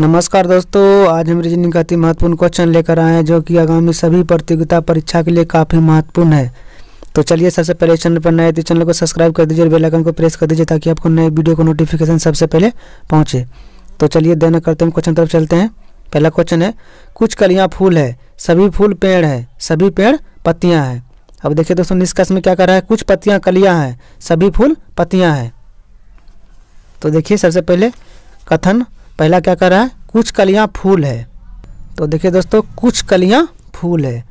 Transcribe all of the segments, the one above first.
नमस्कार दोस्तों आज हम रीजनिंग का अति महत्वपूर्ण क्वेश्चन लेकर आए हैं जो कि आगामी सभी प्रतियोगिता परीक्षा के लिए काफ़ी महत्वपूर्ण है तो चलिए सबसे पहले चैनल पर नए तो चैनल को सब्सक्राइब कर दीजिए और बेल आइकन को प्रेस कर दीजिए ताकि आपको नए वीडियो को नोटिफिकेशन सबसे पहले पहुँचे तो चलिए देना करते हैं क्वेश्चन तरफ चलते हैं पहला क्वेश्चन है कुछ कलियाँ फूल है सभी फूल पेड़ है सभी पेड़ पत्तियाँ हैं अब देखिए दोस्तों निष्कर्ष में क्या कर रहा है कुछ पत्तियाँ कलियाँ हैं सभी फूल पत्तियाँ हैं तो देखिए सबसे पहले कथन पहला क्या कर रहा है कुछ कलियाँ फूल है तो देखिए दोस्तों कुछ कलियाँ फूल है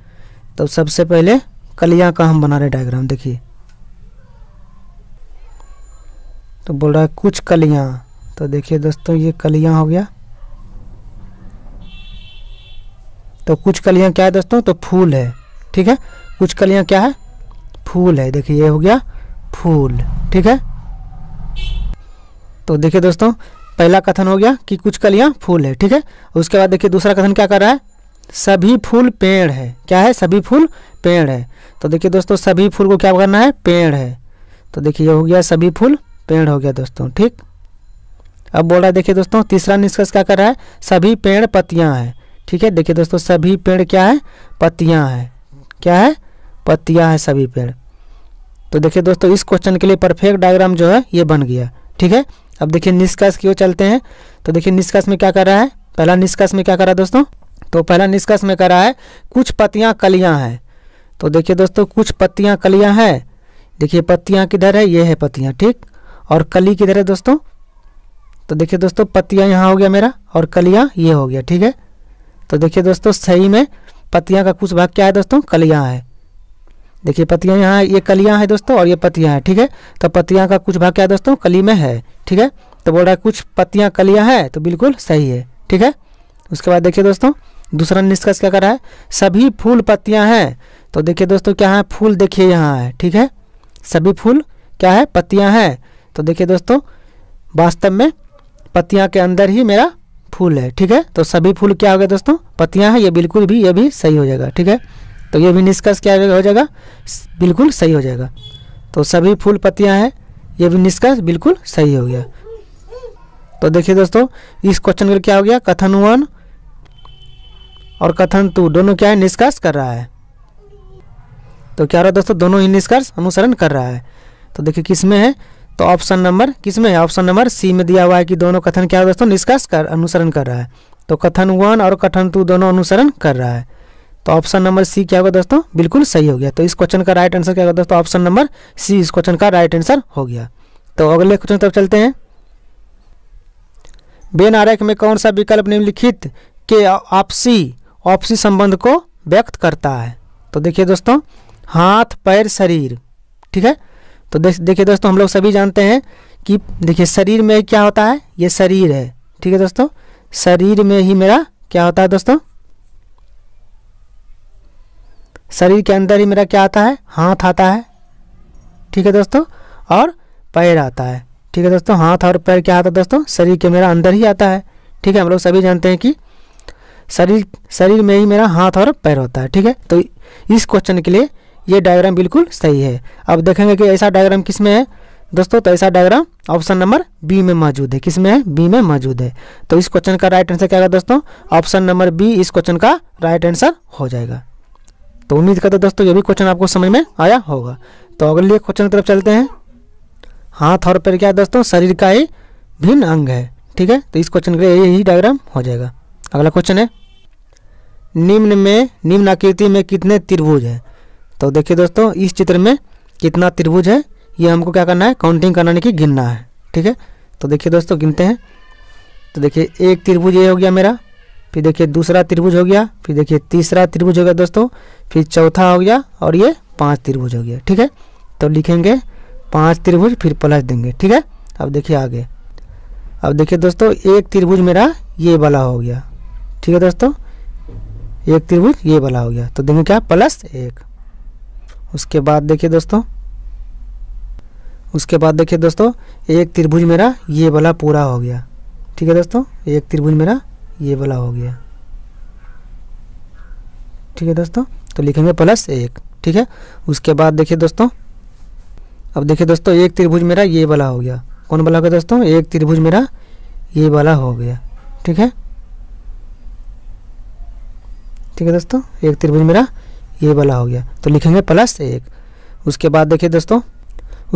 तो सबसे पहले कलियाँ का हम बना रहे डायग्राम देखिए तो बोल रहा है कुछ कलियाँ तो देखिए दोस्तों ये कलियाँ हो गया तो कुछ कलियाँ क्या है दोस्तों तो फूल है ठीक है कुछ कलियाँ क्या है फूल है देखिए ये हो गया फूल ठीक है तो देखिए दोस्तों पहला कथन हो गया कि कुछ कलियां फूल है ठीक है उसके बाद देखिए दूसरा कथन क्या कर रहा है सभी फूल पेड़ है क्या है सभी फूल पेड़ है तो देखिए दोस्तों सभी फूल को क्या करना है पेड़ है तो देखिए यह हो गया सभी फूल पेड़ हो गया दोस्तों ठीक अब बोल रहा है देखिए दोस्तों तीसरा निष्कर्ष क्या कर रहा है सभी पेड़ पत्तियां हैं ठीक है देखिए दोस्तों सभी पेड़ क्या है पत्तियां हैं क्या है पत्तियां हैं सभी पेड़ तो देखिए दोस्तों इस क्वेश्चन के लिए परफेक्ट डायग्राम जो है ये बन गया ठीक है अब देखिए निष्कर्ष क्यों चलते हैं तो देखिए निष्कर्ष में क्या कर रहा है पहला निष्कर्ष में क्या कर रहा है दोस्तों तो पहला निष्कर्ष में कर रहा है कुछ पत्तियां कलियाँ हैं तो देखिए दोस्तों कुछ पत्तियाँ कलियाँ हैं देखिए पत्तियां किधर है ये है पत्तियां ठीक और कली किधर है दोस्तों तो देखिए दोस्तों पत्तियां यहाँ हो गया मेरा और कलियाँ ये हो गया ठीक है तो देखिए दोस्तों सही में पत्तियां का कुछ भाग क्या है दोस्तों कलियाँ है देखिए पतियाँ यहाँ ये कलियाँ हैं दोस्तों और ये पतियाँ हैं ठीक है तो पतियाँ का कुछ भाग क्या दोस्तों कली में है ठीक है तो बोल रहा है कुछ पत्तियाँ कलियाँ हैं तो बिल्कुल सही है ठीक है उसके बाद देखिए दोस्तों दूसरा निष्कर्ष क्या कर रहा है सभी फूल पत्तियाँ हैं तो देखिए दोस्तों क्या है फूल देखिए यहाँ है ठीक है सभी फूल क्या है पत्तियाँ हैं तो देखिए दोस्तों वास्तव में पत्तियाँ के अंदर ही मेरा फूल है ठीक है तो सभी फूल क्या हो गया दोस्तों पत्तियाँ हैं ये बिल्कुल भी ये भी सही हो जाएगा ठीक है तो ये भी निष्कर्ष क्या हो जाएगा बिल्कुल सही हो जाएगा तो सभी फूल पत्तियाँ हैं ये भी निष्कर्ष बिल्कुल सही हो गया तो देखिए दोस्तों इस क्वेश्चन का क्या हो गया कथन वन और कथन टू दोनों क्या है निष्कर्ष कर रहा है तो क्या हो रहा है दोस्तों दोनों ही निष्कर्ष अनुसरण कर रहा है तो देखिए किस में है तो ऑप्शन नंबर किस में है ऑप्शन नंबर सी में दिया हुआ है कि दोनों कथन क्या है दोस्तों निष्कर्ष कर अनुसरण कर रहा है तो कथन वन और कथन टू दोनों अनुसरण कर रहा है तो ऑप्शन नंबर सी क्या होगा दोस्तों बिल्कुल सही हो गया तो इस क्वेश्चन का राइट आंसर क्या होगा दोस्तों ऑप्शन नंबर सी इस क्वेश्चन का राइट आंसर हो गया तो अगले क्वेश्चन तरफ चलते हैं बेन आरेख में कौन सा विकल्प निम्नलिखित के आपसी आपसी संबंध को व्यक्त करता है तो देखिए दोस्तों हाथ पैर शरीर ठीक है तो देखिए दोस्तों हम लोग सभी जानते हैं कि देखिए शरीर में क्या होता है ये शरीर है ठीक है दोस्तों शरीर में ही मेरा क्या होता है दोस्तों शरीर के अंदर ही मेरा क्या आता है हाथ आता है ठीक है दोस्तों और पैर आता है ठीक है दोस्तों हाथ और पैर क्या आता है दोस्तों शरीर के मेरा अंदर ही आता है ठीक है हम लोग सभी जानते हैं कि शरीर शरीर में ही मेरा हाथ और पैर होता है ठीक है तो इस क्वेश्चन के लिए ये डायग्राम बिल्कुल सही है अब देखेंगे कि ऐसा डायग्राम किस में है दोस्तों तो ऐसा डायग्राम ऑप्शन नंबर बी में मौजूद है किस में है बी में मौजूद है तो इस क्वेश्चन का राइट आंसर क्या होगा दोस्तों ऑप्शन नंबर बी इस क्वेश्चन का राइट आंसर हो जाएगा तो उम्मीद करते दोस्तों ये भी क्वेश्चन आपको समझ में आया होगा तो अगले क्वेश्चन की तरफ चलते हैं हाथ और पैर क्या है दोस्तों शरीर का ही भिन्न अंग है ठीक है तो इस क्वेश्चन के लिए यही डायग्राम हो जाएगा अगला क्वेश्चन है निम्न में निम्न आकृति में कितने त्रिभुज हैं तो देखिए दोस्तों इस चित्र में कितना त्रिभुज है ये हमको क्या करना है काउंटिंग करना की गिनना है ठीक है तो देखिए दोस्तों गिनते हैं तो देखिए एक त्रिभुज ये हो गया मेरा फिर देखिए दूसरा त्रिभुज हो गया फिर देखिए तीसरा त्रिभुज हो गया दोस्तों फिर चौथा हो गया और ये पांच त्रिभुज हो गया ठीक है तो लिखेंगे पांच त्रिभुज फिर प्लस देंगे ठीक है अब देखिए आगे अब देखिए दोस्तों एक त्रिभुज मेरा ये वाला हो गया ठीक है दोस्तों एक त्रिभुज ये वाला हो गया तो देंगे क्या प्लस एक उसके बाद देखिए दोस्तों उसके बाद देखिए दोस्तों एक त्रिभुज मेरा ये वाला पूरा हो गया ठीक है दोस्तों एक त्रिभुज मेरा ये वाला हो गया ठीक है दोस्तों तो लिखेंगे प्लस एक ठीक है उसके बाद देखिए दोस्तों अब देखिए दोस्तों एक त्रिभुज मेरा ये वाला हो गया कौन वाला हो गया दोस्तों एक त्रिभुज मेरा ये वाला हो गया ठीक है ठीक है दोस्तों एक त्रिभुज मेरा ये वाला हो गया तो लिखेंगे प्लस एक उसके बाद देखिए दोस्तों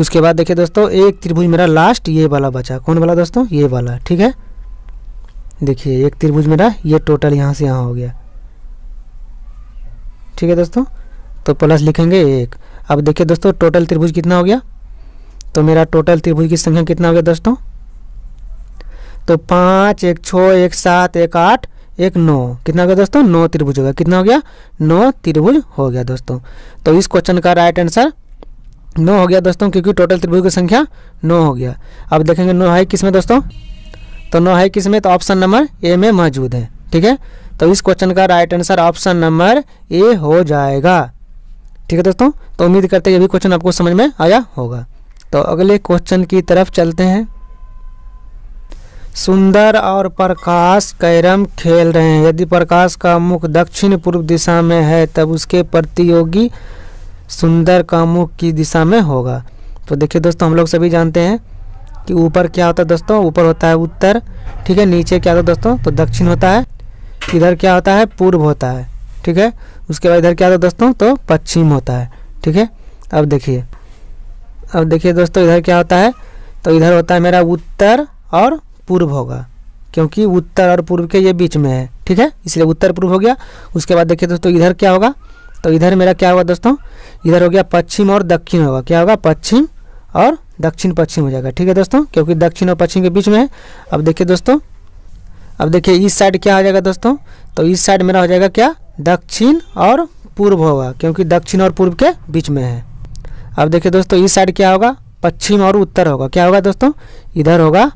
उसके बाद देखिए दोस्तों एक त्रिभुज मेरा लास्ट ये वाला बचा कौन वाला दोस्तों ये वाला ठीक है देखिए एक त्रिभुज मेरा ये टोटल यहाँ से यहाँ हो गया ठीक है दोस्तों तो प्लस लिखेंगे एक अब देखिए दोस्तों टोटल त्रिभुज कितना हो गया तो मेरा टोटल त्रिभुज की संख्या कितना हो गया दोस्तों तो पाँच एक छः एक सात एक आठ एक नौ कितना हो गया दोस्तों नौ त्रिभुज हो गया कितना हो गया नौ त्रिभुज हो गया दोस्तों तो इस क्वेश्चन का राइट आंसर नौ हो गया दोस्तों क्योंकि टोटल त्रिभुज की संख्या नौ हो गया अब देखेंगे नौ है किस में दोस्तों तो नौ है किस में तो ऑप्शन नंबर ए में मौजूद है ठीक है तो इस क्वेश्चन का right answer option number A हो जाएगा ठीक है दोस्तों तो उम्मीद करते हैं ये भी क्वेश्चन आपको समझ में आया होगा तो अगले क्वेश्चन की तरफ चलते हैं सुंदर और प्रकाश कैरम खेल रहे हैं यदि प्रकाश का मुख दक्षिण पूर्व दिशा में है तब उसके प्रतियोगी सुंदर का मुख की दिशा में होगा तो देखिए दोस्तों हम लोग सभी जानते हैं कि ऊपर क्या होता है दोस्तों ऊपर होता है उत्तर ठीक है नीचे क्या होता है दोस्तों तो दक्षिण होता है इधर क्या होता है पूर्व होता है ठीक है उसके बाद इधर क्या होता है दोस्तों तो पश्चिम होता है ठीक है अब देखिए अब देखिए दोस्तों इधर क्या होता है तो इधर होता है मेरा उत्तर और पूर्व होगा क्योंकि उत्तर और पूर्व के ये बीच में है ठीक है इसलिए उत्तर पूर्व हो गया उसके बाद देखिए दोस्तों इधर क्या होगा तो इधर मेरा क्या होगा दोस्तों इधर हो गया पश्चिम और दक्षिण होगा क्या होगा पश्चिम और दक्षिण पश्चिम हो जाएगा ठीक है दोस्तों क्योंकि दक्षिण और पश्चिम के बीच में है अब देखिए दोस्तों अब देखिए इस साइड क्या हो जाएगा दोस्तों तो इस साइड मेरा हो जाएगा क्या दक्षिण और पूर्व होगा क्योंकि दक्षिण और पूर्व के बीच में है अब देखिए दोस्तों इस साइड क्या होगा पश्चिम और उत्तर होगा क्या होगा दोस्तों इधर होगा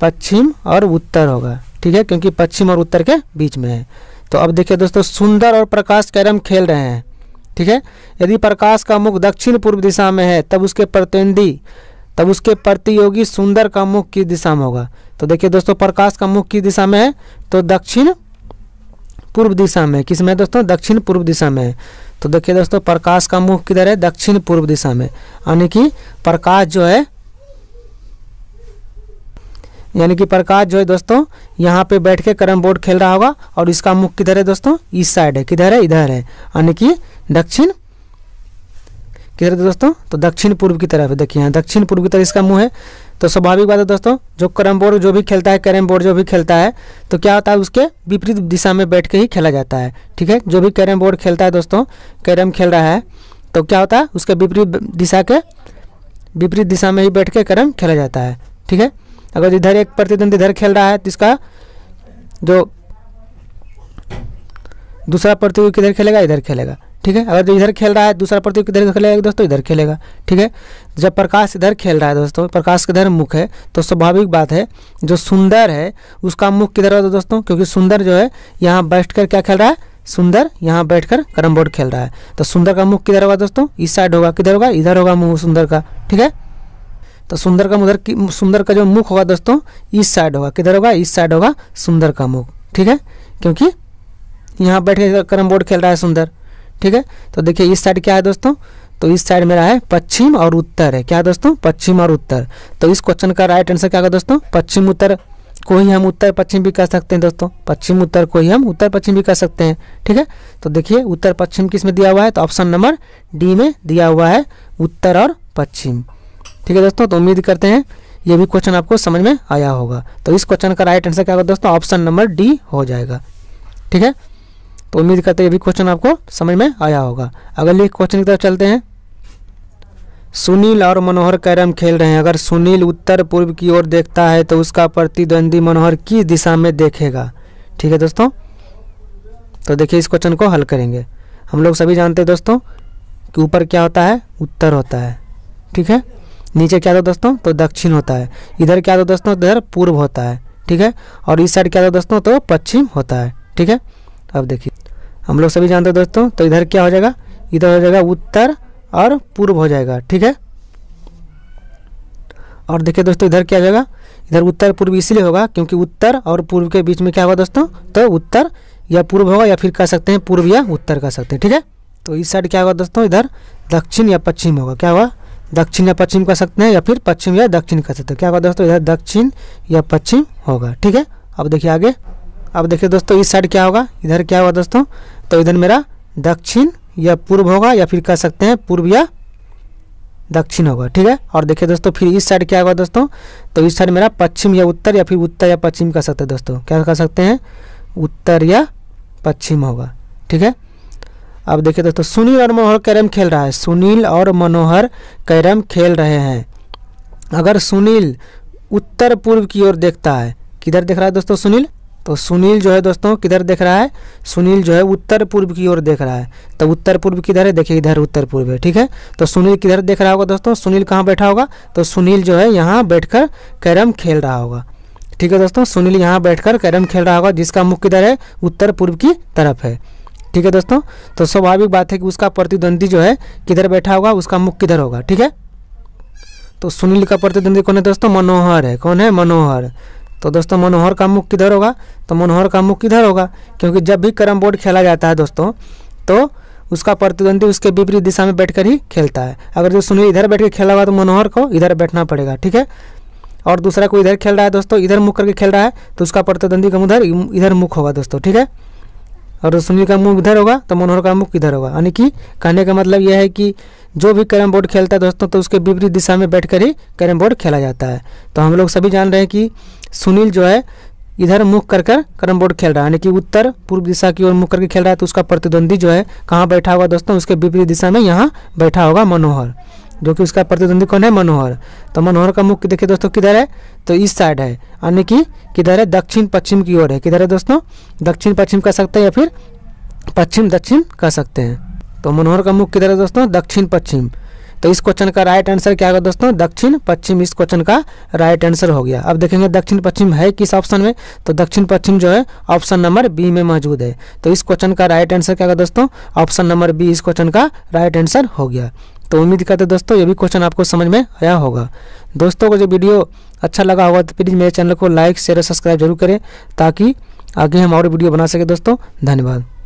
पश्चिम और उत्तर होगा ठीक है क्योंकि पश्चिम और उत्तर के बीच में है तो अब देखिए दोस्तों सुंदर और प्रकाश कैरम खेल रहे हैं ठीक है यदि प्रकाश का मुख दक्षिण पूर्व दिशा में है तब उसके प्रतिनिधि तब उसके प्रतियोगी सुंदर का मुख किस दिशा में होगा तो देखिए दोस्तों प्रकाश का मुख किस दिशा में है तो दक्षिण पूर्व दिशा में किस में दोस्तों दक्षिण पूर्व दिशा में है तो देखिए दोस्तों प्रकाश का मुख किधर है दक्षिण पूर्व दिशा में यानी कि प्रकाश जो है यानी कि प्रकाश जो है दोस्तों यहाँ पे बैठ के कैरम बोर्ड खेल रहा होगा और इसका मुख किधर है दोस्तों इस साइड है किधर है इधर है यानी कि दक्षिण किधर है दोस्तों तो दक्षिण पूर्व की तरफ है देखिए यहाँ दक्षिण पूर्व की तरफ इसका मुंह है तो स्वाभाविक बात है दोस्तों जो कैरम बोर्ड जो भी खेलता है कैरम बोर्ड जो भी खेलता है तो क्या होता है उसके विपरीत दिशा में बैठ के ही खेला जाता है ठीक है जो भी कैरम बोर्ड खेलता है दोस्तों कैरम खेल रहा है तो क्या होता है उसके विपरीत दिशा के विपरीत दिशा में ही बैठ के कैरम खेला जाता है ठीक है अगर इधर एक प्रतिद्वंदी इधर खेल रहा है तो इसका जो दूसरा प्रतियोगी किधर खेलेगा इधर खेलेगा ठीक है अगर जो इधर खेल रहा है दूसरा प्रतियोगी किधर खेलेगा दोस्तों तो इधर खेलेगा ठीक है जब प्रकाश इधर खेल रहा है दोस्तों प्रकाश किधर मुख है तो स्वाभाविक बात है जो सुंदर है उसका मुख किधर होता है दोस्तों क्योंकि सुंदर जो है यहाँ बैठ कर क्या खेल रहा है सुंदर यहाँ बैठकर कैरम बोर्ड खेल रहा है तो सुंदर का मुख किधर होगा दोस्तों इस साइड होगा किधर होगा इधर होगा मुंह सुंदर का ठीक है तो सुंदर का उधर सुंदर का जो मुख होगा दोस्तों इस साइड होगा किधर होगा इस साइड होगा सुंदर का मुख ठीक है क्योंकि यहाँ बैठे कैरम बोर्ड खेल रहा है सुंदर ठीक है तो देखिए इस साइड क्या है दोस्तों तो इस साइड मेरा है पश्चिम और उत्तर है क्या दोस्तों पश्चिम और उत्तर तो इस क्वेश्चन का राइट आंसर क्या होगा दोस्तों पश्चिम उत्तर को ही हम उत्तर पश्चिम भी कह सकते हैं दोस्तों पश्चिम उत्तर को ही हम उत्तर पश्चिम भी कह सकते हैं ठीक है तो देखिए उत्तर पश्चिम किस में दिया हुआ है तो ऑप्शन नंबर डी में दिया हुआ है उत्तर और पश्चिम ठीक है दोस्तों तो उम्मीद करते हैं ये भी क्वेश्चन आपको समझ में आया होगा तो इस क्वेश्चन का राइट आंसर क्या होगा दोस्तों ऑप्शन नंबर डी हो जाएगा ठीक है तो उम्मीद करते हैं ये भी क्वेश्चन आपको समझ में आया होगा अगले क्वेश्चन की तरफ चलते हैं सुनील और मनोहर कैरम खेल रहे हैं अगर सुनील उत्तर पूर्व की ओर देखता है तो उसका प्रतिद्वंदी मनोहर किस दिशा में देखेगा ठीक है दोस्तों तो देखिए इस क्वेश्चन को हल करेंगे हम लोग सभी जानते हैं दोस्तों कि ऊपर क्या होता है उत्तर होता है ठीक है नीचे क्या होता है दोस्तों तो दक्षिण होता है इधर क्या होता है दोस्तों तो इधर पूर्व होता है ठीक है और इस साइड क्या होता है दोस्तों तो पश्चिम होता है ठीक है अब देखिए हम लोग सभी जानते हैं दोस्तों तो इधर क्या हो जाएगा इधर हो जाएगा उत्तर और पूर्व हो जाएगा ठीक है और देखिए दोस्तों इधर क्या हो जाएगा इधर उत्तर पूर्व इसलिए होगा क्योंकि उत्तर और पूर्व के बीच में क्या होगा दोस्तों तो उत्तर या पूर्व होगा या फिर कह सकते हैं पूर्व या उत्तर कह सकते हैं ठीक है तो इस साइड क्या होगा दोस्तों इधर दक्षिण या पश्चिम होगा क्या होगा दक्षिण या पश्चिम कर सकते हैं या फिर पश्चिम या दक्षिण कर सकते हैं क्या होगा दोस्तों इधर दक्षिण या पश्चिम होगा ठीक है अब देखिए आगे अब देखिए दोस्तों इस साइड क्या होगा इधर क्या होगा दोस्तों तो इधर मेरा दक्षिण या पूर्व होगा या फिर कह सकते हैं पूर्व या दक्षिण होगा ठीक है और देखिए दोस्तों फिर इस साइड क्या होगा दोस्तों तो इस साइड मेरा पश्चिम या उत्तर या फिर उत्तर या पश्चिम कह सकते हैं दोस्तों क्या कह सकते हैं उत्तर या पश्चिम होगा ठीक है अब देखिए दोस्तों सुनील और मनोहर कैरम खेल रहा है सुनील और मनोहर कैरम खेल रहे हैं अगर सुनील उत्तर पूर्व की ओर देखता है किधर देख रहा है दोस्तों सुनील तो सुनील जो है दोस्तों किधर देख रहा है सुनील जो है उत्तर पूर्व की ओर देख रहा है तो उत्तर पूर्व किधर है देखिए इधर उत्तर पूर्व है ठीक है तो सुनील किधर देख रहा होगा दोस्तों सुनील कहाँ बैठा होगा तो सुनील जो है यहाँ बैठकर कैरम खेल रहा होगा ठीक है दोस्तों सुनील यहाँ बैठकर कैरम खेल रहा होगा जिसका मुख्य किधर है उत्तर पूर्व की तरफ है ठीक है दोस्तों तो स्वाभाविक बात है कि उसका प्रतिद्वंदी जो है किधर बैठा होगा उसका मुख किधर होगा ठीक है तो सुनील का प्रतिद्वंदी कौन है दोस्तों मनोहर है कौन है मनोहर तो दोस्तों मनोहर का मुख किधर होगा तो मनोहर का मुख किधर होगा क्योंकि जब भी कैरम बोर्ड खेला जाता है दोस्तों तो उसका प्रतिद्वंदी उसके विपरीत दिशा में बैठकर ही खेलता है अगर जो सुनील इधर बैठ के खेला हुआ तो मनोहर को इधर बैठना पड़ेगा ठीक है और दूसरा कोई इधर खेल रहा है दोस्तों इधर मुख करके खेल रहा है तो उसका प्रतिद्वंदी का उधर इधर मुख होगा दोस्तों ठीक है और सुनील का मुंह इधर होगा तो मनोहर का मुख इधर होगा यानी कि कहने का मतलब यह है कि जो भी कैरम बोर्ड खेलता है दोस्तों तो उसके विपरीत दिशा में बैठकर ही कैरम बोर्ड खेला जाता है तो हम लोग सभी जान रहे हैं कि सुनील जो है इधर मुख कर कर कैरम बोर्ड खेल रहा है यानी कि उत्तर पूर्व दिशा की ओर मुख करके खेल रहा है तो उसका प्रतिद्वंदी जो है कहाँ बैठा होगा दोस्तों उसके विपरीत दिशा में यहाँ बैठा होगा मनोहर जो कि उसका प्रतिद्वंदी कौन है मनोहर तो मनोहर का मुख देखिए दोस्तों किधर है तो इस साइड है यानी कि किधर है दक्षिण पश्चिम की ओर है किधर है दोस्तों दक्षिण पश्चिम कह सकते हैं या फिर पश्चिम दक्षिण कह सकते हैं तो मनोहर का मुख किधर है दोस्तों दक्षिण पश्चिम तो इस क्वेश्चन का राइट आंसर क्या होगा दोस्तों दक्षिण पश्चिम इस क्वेश्चन का राइट आंसर हो गया अब देखेंगे दक्षिण पश्चिम है किस ऑप्शन में तो दक्षिण पश्चिम जो है ऑप्शन नंबर बी में मौजूद है तो इस क्वेश्चन का राइट आंसर क्या होगा दोस्तों ऑप्शन नंबर बी इस क्वेश्चन का राइट आंसर हो गया तो उम्मीद करते दोस्तों ये भी क्वेश्चन आपको समझ में आया होगा दोस्तों को जो वीडियो अच्छा लगा होगा तो प्लीज़ मेरे चैनल को लाइक शेयर और सब्सक्राइब जरूर करें ताकि आगे हम और वीडियो बना सके दोस्तों धन्यवाद